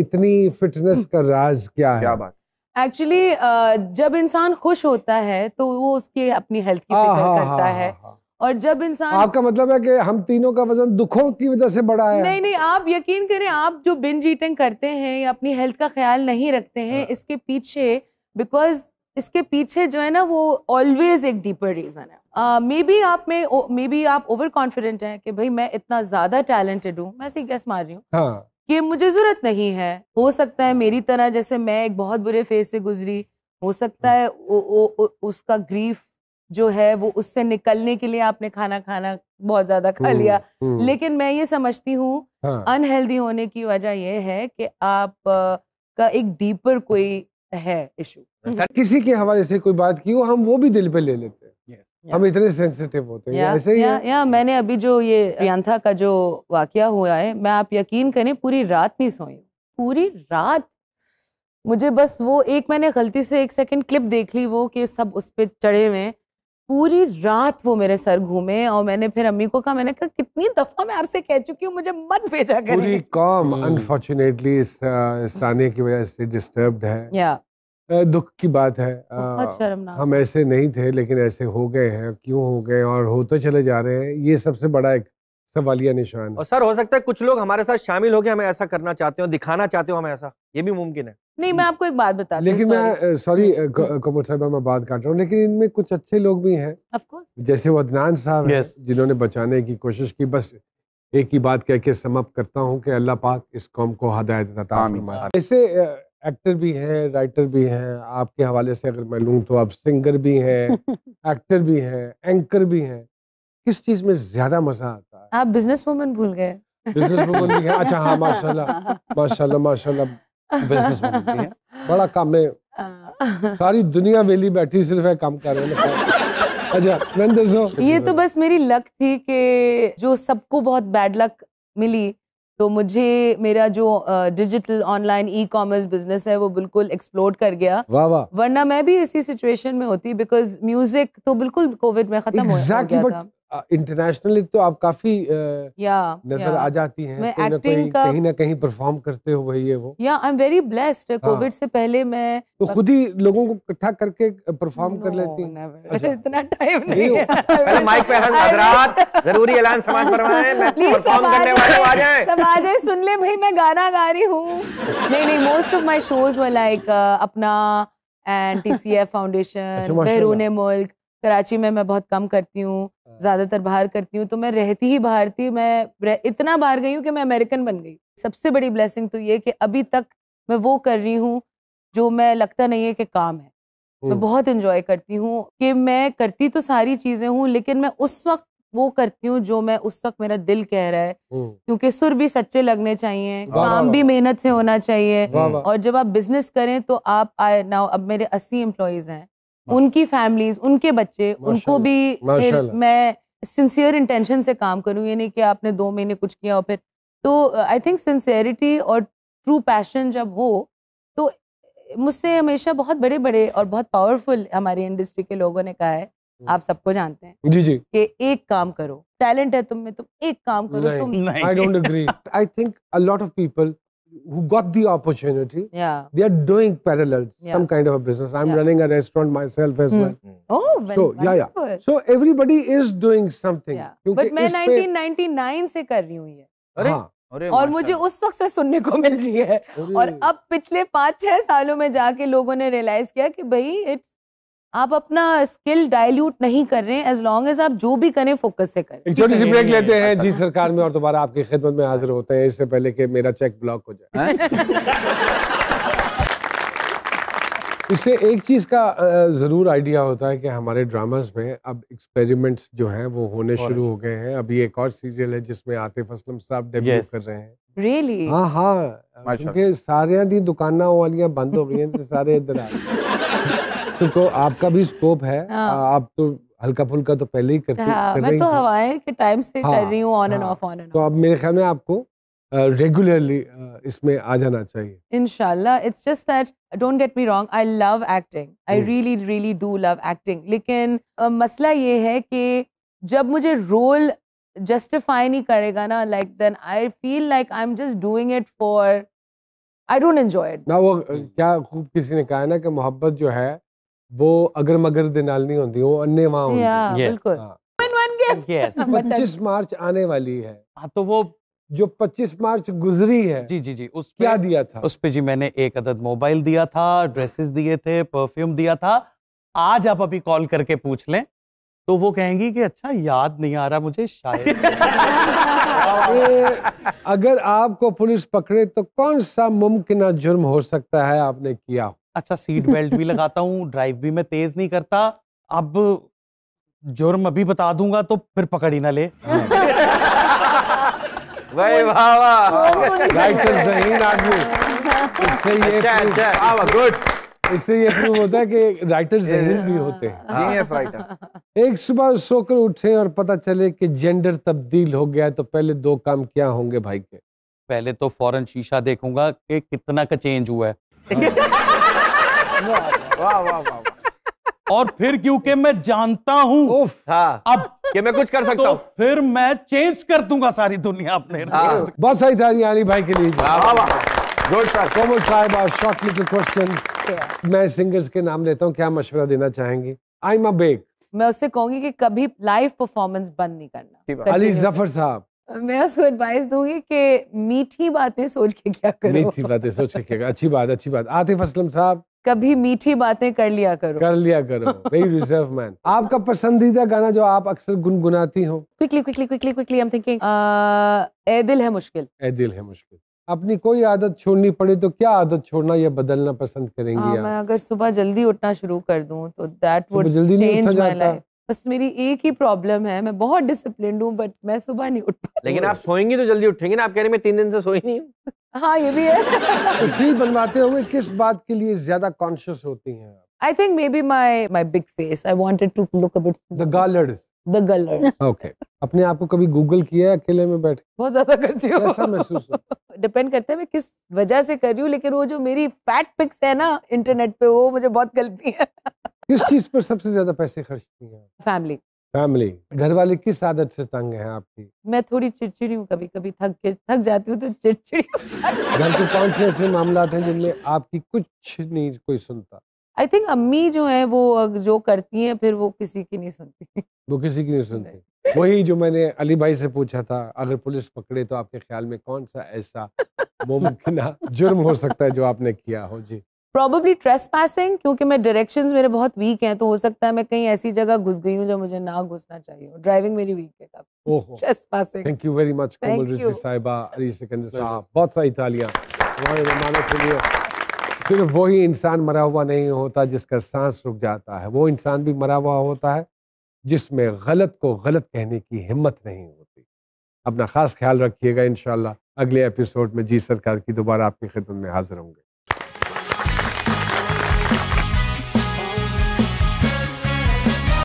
इतनी फिटनेस हम्म। का राज क्या है क्या बात एक्चुअली uh, जब इंसान खुश होता है तो वो उसकी अपनी हेल्थ की फिक्र हाँ, करता हा, है हा, हा। और जब इंसान आपका मतलब है कि हम तीनों का वजन दुखों की वजह से बढ़ा है नहीं नहीं आप यकीन करें आप जो बिन जीटिंग करते हैं या अपनी हेल्थ का ख्याल नहीं रखते हैं हाँ। इसके पीछे बिकॉज इसके पीछे जो है ना वो ऑलवेज एक डीपर रीजन है मे बी आप में मे बी आप ओवर कॉन्फिडेंट हैं कि भाई मैं इतना ज्यादा टैलेंटेड हूँ मैं सी गैस मार रही हूँ हाँ. ये मुझे ज़रूरत नहीं है हो सकता है मेरी तरह जैसे मैं एक बहुत बुरे फेज से गुजरी हो सकता है ओ, ओ, ओ, उसका ग्रीफ जो है वो उससे निकलने के लिए आपने खाना खाना बहुत ज्यादा खा हम्म, लिया हम्म। लेकिन मैं ये समझती हूँ अनहेल्दी हाँ। होने की वजह यह है कि आप का एक डीपर कोई है इशू किसी के हवाले से कोई बात की हो हम वो भी दिल पे ले लेते हैं हम इतने सेंसिटिव होते हैं या, ऐसे ही या, है या, मैंने अभी जो ये प्रियंथा का जो वाक्य हुआ है मैं आप यकीन करें पूरी रात नहीं सोई पूरी रात मुझे बस वो एक मैंने गलती से एक सेकंड क्लिप देख ली वो कि सब उस पर चढ़े हुए पूरी रात वो मेरे सर घूमे और मैंने फिर अम्मी को कहा मैंने कहा कितनी दफा मैं आपसे कह चुकी हूँ मुझे मत भेजा करें पूरी कॉम अनफॉर्चुनेटली hmm. इस इस की वजह से डिस्टर्ब है yeah. दुख की बात है हम ऐसे नहीं थे लेकिन ऐसे हो गए हैं क्यों हो गए और हो तो चले जा रहे हैं ये सबसे बड़ा एक सवालिया निशान और सर हो सकता है कुछ लोग हमारे साथ शामिल गए हमें ऐसा करना चाहते हो दिखाना चाहते हो हमें ऐसा ये भी मुमकिन है नहीं मैं आपको एक बात बता लेकिन मैं सॉरी हम्म, कमर हम्म। साहब मैं बात काट रहा हूँ लेकिन इनमें कुछ अच्छे लोग भी हैं जैसे वो अदनान साहब Yes. जिन्होंने बचाने की कोशिश की बस एक ही बात कह के समाप्त करता हूँ कि अल्लाह पाक इस कौम को हदायत ऐसे एक्टर भी हैं राइटर भी हैं आपके हवाले से अगर मैं लूँ तो आप सिंगर भी हैं एक्टर भी हैं एंकर भी हैं किस चीज़ में ज़्यादा मज़ा आता है आप बिजनेस वूमन भूल गए बिजनेस वूमन भी है अच्छा हाँ माशाल्लाह माशाल्लाह माशाल्लाह बिजनेस वूमन भी है बड़ा काम है सारी दुनिया वेली बैठी सिर्फ है काम कर रहे हैं अच्छा ये तो बस मेरी लक थी कि जो सबको बहुत बैड लक मिली तो मुझे मेरा जो digital online e commerce business है वो बिल्कुल एक्सप्लोर कर गया वाह वाह वरना मैं भी इसी सिचुएशन में होती बिकॉज म्यूजिक तो बिल्कुल कोविड में खत्म exactly, हो गया था इंटरनेशनली तो आप काफी नजर आ जाती हैं मैं ना कहीं कहीं ना कहीं परफॉर्म करते हो ये वो या I am very blessed Covid से पहले मैं तो खुद ही लोगों को इकट्ठा करके परफॉर्म कर लेती हैं अच्छा। इतना टाइम नहीं है माइक पे हर हजरात जरूरी ऐलान समाज फरमाएं परफॉर्म करने वाले आ जाएं समाज सुन ले भाई मैं गाना गा रही हूं नहीं नहीं most of my shows were like अपना एंड टीसीएफ फाउंडेशन बैरून मुल्क कराची में मैं बहुत कम करती हूँ ज़्यादातर बाहर करती हूँ तो मैं रहती ही बाहर थी मैं इतना बाहर गई हूँ कि मैं अमेरिकन बन गई सबसे बड़ी ब्लेसिंग तो ये कि अभी तक मैं वो कर रही हूँ जो मैं लगता नहीं है कि काम है मैं बहुत इंजॉय करती हूँ कि मैं करती तो सारी चीज़ें हूँ लेकिन मैं उस वक्त वो करती हूँ जो मैं उस वक्त मेरा दिल कह रहा है क्योंकि सुर भी सच्चे लगने चाहिए काम भी मेहनत से होना चाहिए और जब आप बिजनेस करें तो आप आए ना अब मेरे अस्सी एम्प्लॉयज हैं हाँ। उनकी फैमिलीज उनके बच्चे उनको भी मैं सिंसियर इंटेंशन से काम करूँ ये नहीं कि आपने दो महीने कुछ किया और फिर तो आई थिंक सिंसियरिटी और ट्रू पैशन जब हो तो मुझसे हमेशा बहुत बड़े बड़े और बहुत पावरफुल हमारी इंडस्ट्री के लोगों ने कहा है हम्म। आप सबको जानते हैं जी जी कि एक काम करो टैलेंट है तुम में तुम एक काम करो तुम I don't agree I think a lot of people who got the opportunity, yeah. they are doing parallel yeah. some kind of a business. I'm yeah. running a restaurant myself as hmm. well. Hmm. Oh, very so, yeah, yeah. So everybody is doing something. Yeah. But मैं 1999 से कर रही हूँ ये. अरे हाँ. और मुझे उस वक्त से सुनने को मिल रही है और अब पिछले पाँच छह सालों में जाके लोगों ने रियलाइज किया कि भाई इट्स आप अपना स्किल डायल्यूट नहीं कर रहे हैं एज लॉन्ग एज आप जो भी करें फोकस से करें एक छोटी सी ब्रेक लेते हैं जी सरकार में और दोबारा आपकी खिदमत में हाजिर होते हैं इससे पहले कि मेरा चेक ब्लॉक हो जाए इससे एक चीज़ का ज़रूर आइडिया होता है कि हमारे ड्रामास में अब एक्सपेरिमेंट्स जो हैं वो होने शुरू हो गए हैं अभी एक और सीरियल है जिसमें आतिफ असलम साहब डेब्यू yes. कर रहे हैं रियली really? हाँ हाँ क्योंकि सारे दी दुकाना वालियां बंद हो गई हैं सारे इधर आ गए तो, तो आपका भी स्कोप है हाँ। आप तो हल्का फुल्का तो पहले ही करते हाँ, कर मैं तो हवाएं के टाइम से हाँ, कर रही हूँ on and off on and तो अब मेरे ख्याल में आपको रेगुलरली इसमें आ जाना चाहिए इनशाला it's just that don't get me wrong I love acting I really really do love acting लेकिन uh, मसला ये है कि जब मुझे रोल जस्टिफाई नहीं करेगा ना like then I feel like I am just doing it for I don't enjoy it ना वो hmm. क्या खूब किसी ने कहा है ना कि मोहब्बत जो है वो अगर मगर दे नाल नहीं होती वो अन्य वहां होती बिल्कुल यस हाँ। 25 मार्च आने वाली है हां तो वो जो 25 मार्च गुजरी है जी जी जी उस पे, क्या दिया था उस पे जी मैंने एक अदद मोबाइल दिया था ड्रेसेस दिए थे परफ्यूम दिया था आज आप अभी कॉल करके पूछ लें तो वो कहेंगी कि अच्छा याद नहीं आ रहा मुझे शायद अगर आपको पुलिस पकड़े तो कौन सा मुमकिन जुर्म हो सकता है आपने किया हो अच्छा सीट बेल्ट भी लगाता हूँ ड्राइव भी मैं तेज नहीं करता अब जुर्म अभी बता दूंगा तो फिर पकड़ ही ना ले हाँ। हाँ। इससे ये प्रूव अच्छा, अच्छा। होता है कि राइटर जहीन भी होते हैं एक सुबह सोकर उठे और पता चले कि जेंडर तब्दील हो गया है तो पहले दो काम क्या होंगे भाई के पहले तो फौरन शीशा देखूंगा कि कितना का चेंज हुआ है वाह वाह वाह और फिर क्योंकि मैं जानता हूं हाँ, अब कि मैं कुछ कर तो सकता हूं फिर मैं चेंज कर दूंगा सारी दुनिया अपने बहुत सही सारी आनी भाई के लिए क्वेश्चन हाँ, मैं सिंगर्स के नाम लेता हूँ क्या मशवरा देना चाहेंगे आई मा बेग मैं उससे कहूंगी कि कभी लाइव परफॉर्मेंस बंद नहीं करना अली जफर साहब मैं उसको एडवाइस दूंगी कि मीठी बातें सोच के क्या करो मीठी बातें सोच के क्या अच्छी बात अच्छी बात आतिफ असलम साहब कभी मीठी बातें कर लिया करो कर लिया करो वेरी रिजर्व मैन आपका पसंदीदा गाना जो आप अक्सर गुनगुनाती हो quickly quickly quickly quickly I am thinking Ae Dil Hai मुश्किल ए दिल है मुश्किल अपनी कोई आदत छोड़नी पड़े तो क्या आदत छोड़ना या बदलना पसंद करेंगी हाँ, आ, मैं अगर सुबह जल्दी उठना शुरू कर दूं तो that would change my life बस मेरी एक ही प्रॉब्लम है मैं बहुत डिसिप्लिन हूँ बट मैं सुबह नहीं उठ पाती लेकिन आप सोएंगी तो जल्दी उठेंगे ना आप कह रहे मैं तीन दिन से सोई नहीं हूँ हाँ ये भी है स्लीप बनवाते हुए किस बात के लिए ज्यादा कॉन्शियस होती हैं I think maybe my my big face I wanted to look a bit the गालर्ड्स द गलर ओके अपने आप को कभी गूगल किया है अकेले में बैठ बहुत ज्यादा करती हूँ ऐसा महसूस डिपेंड करता है मैं किस वजह से कर रही हूँ लेकिन वो जो मेरी फैट पिक्स है ना इंटरनेट पे वो मुझे बहुत गलती है किस चीज पर सबसे ज्यादा पैसे खर्चती हैं फैमिली फैमिली घर वाले किस आदत से तंग है आपकी मैं थोड़ी चिड़चिड़ी हूँ कभी कभी थक के थक जाती हूँ तो चिड़चिड़ी घर के कौन से ऐसे मामला हैं जिनमें आपकी कुछ नहीं कोई सुनता आई थिंक अम्मी जो है वो जो करती हैं फिर वो किसी की नहीं सुनती वो किसी की नहीं सुनती वही जो मैंने अली भाई से पूछा था अगर पुलिस पकड़े तो आपके ख्याल में कौन सा ऐसा मुमकिन जुर्म हो सकता है जो आपने किया हो जी प्रॉबली ट्रेस पासिंग क्योंकि मैं डायरेक्शन मेरे बहुत वीक हैं तो हो सकता है मैं कहीं ऐसी जगह घुस गई हूँ जो मुझे ना घुसना चाहिए ड्राइविंग मेरी वीक है काफी thank you very much Komal Sahiba Ali Sikandar साहब बहुत सारी तालियां सिर्फ वही इंसान मरा हुआ नहीं होता जिसका सांस रुक जाता है वो इंसान भी मरा हुआ होता है जिसमें गलत को गलत कहने की हिम्मत नहीं होती अपना खास ख्याल रखिएगा इन अगले एपिसोड में जी सरकार की दोबारा आपकी खिदमत में हाजिर होंगे